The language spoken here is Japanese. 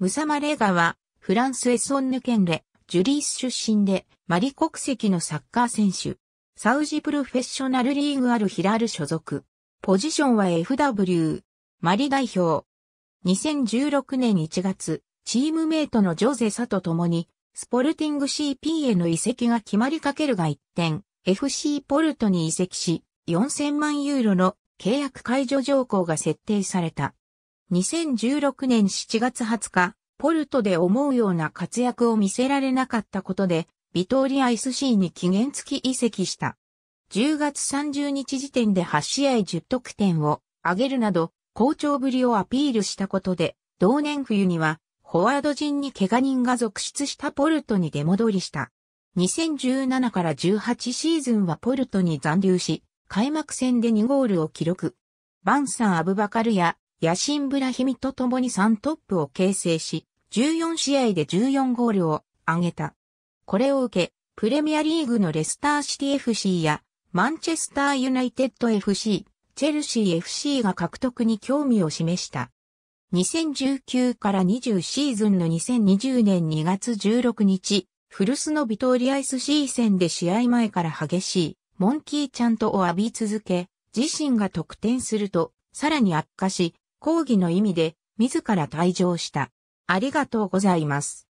ムサマレガは、フランスエソンヌ県レ、ジュリース出身で、マリ国籍のサッカー選手。サウジプロフェッショナルリーグアルヒラル所属。ポジションは FW。マリ代表。2016年1月、チームメイトのジョゼサと共に、スポルティング CP への移籍が決まりかけるが一転、FC ポルトに移籍し、4000万ユーロの契約解除条項が設定された。2016年7月20日、ポルトで思うような活躍を見せられなかったことで、ビトーリア SC に期限付き移籍した。10月30日時点で8試合10得点を上げるなど、好調ぶりをアピールしたことで、同年冬には、フォワード陣に怪我人が続出したポルトに出戻りした。2017から18シーズンはポルトに残留し、開幕戦で2ゴールを記録。バンサン・アブバカルやヤシン・ブラヒミと共に3トップを形成し、14試合で14ゴールを挙げた。これを受け、プレミアリーグのレスターシティ FC や、マンチェスターユナイテッド FC、チェルシー FC が獲得に興味を示した。2019から20シーズンの2020年2月16日、古巣のビトーリアイス C 戦で試合前から激しい、モンキーちゃんとを浴び続け、自身が得点すると、さらに悪化し、抗議の意味で自ら退場した。ありがとうございます。